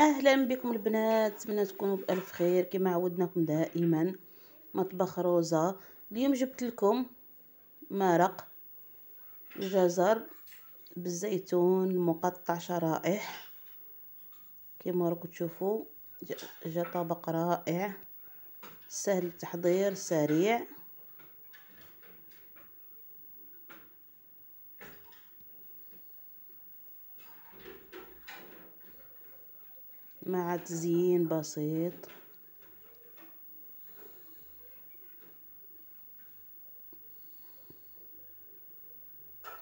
اهلا بكم البنات نتمنى تكونوا بالف خير كما عودناكم دائما مطبخ روزا اليوم جبت لكم مرق جزر بالزيتون مقطع شرائح كما راكم تشوفوا جا طبق رائع سهل التحضير سريع مع تزيين بسيط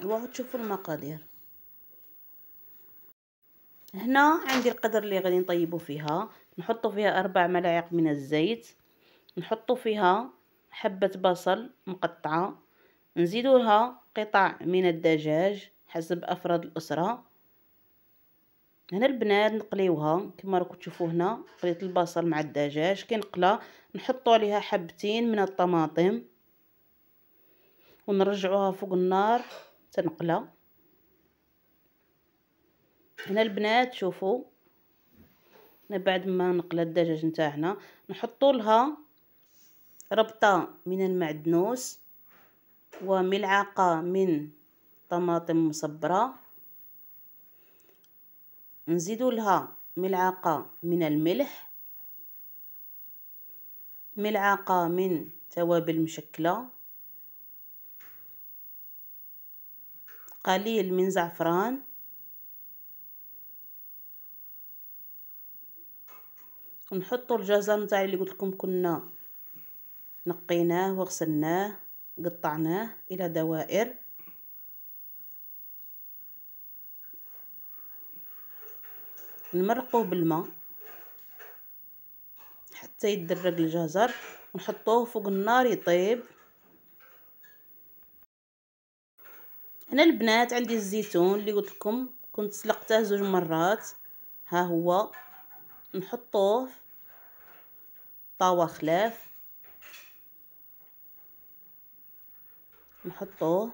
وتشوفوا المقادير هنا عندي القدر اللي غادي نطيبو فيها نحطو فيها اربع ملاعق من الزيت نحطو فيها حبة بصل مقطعة نزيدو لها قطع من الدجاج حسب افراد الاسره هنا البنات نقليوها كما راكم تشوفوا هنا قليت البصل مع الدجاج كي نقلا نحطوا عليها حبتين من الطماطم ونرجعوها فوق النار تنقلا هنا البنات شوفوا هنا بعد ما نقلا الدجاج نتاعنا نحطوا لها ربطه من المعدنوس وملعقه من طماطم مصبره نزيد لها ملعقة من الملح ملعقة من توابل مشكلة قليل من زعفران ونحط الجزر نتاع اللي قلت لكم كنا نقيناه وغسلناه قطعناه الى دوائر نمرقوه بالماء حتى يدرك الجزر ونحطوه فوق النار يطيب هنا البنات عندي الزيتون اللي قلت لكم كنت سلقته زوج مرات ها هو نحطوه طاوه خلاف نحطوه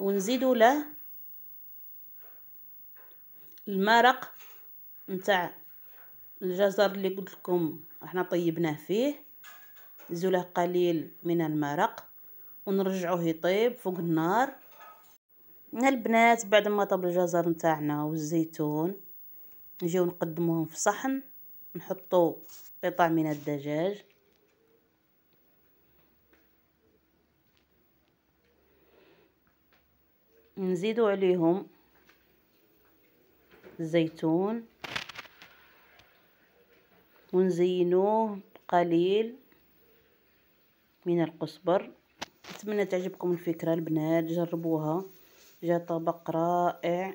ونزيدو له المرق نتاع الجزر اللي قلت لكم احنا طيبناه فيه نزيدو له قليل من المرق ونرجعوه يطيب فوق النار البنات بعد ما طاب الجزر نتاعنا والزيتون نجيو نقدموهم في صحن نحطو قطع من الدجاج نزيدو عليهم الزيتون ونزينوه بقليل من القزبر نتمنى تعجبكم الفكره البنات جربوها جا طبق رائع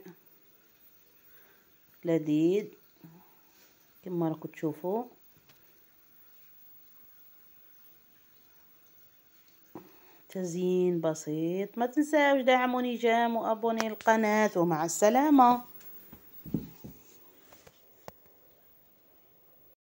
لذيذ كما راكم تشوفوا تزيين بسيط ما تنساوش دعموني جام وابوني القناة ومع السلامة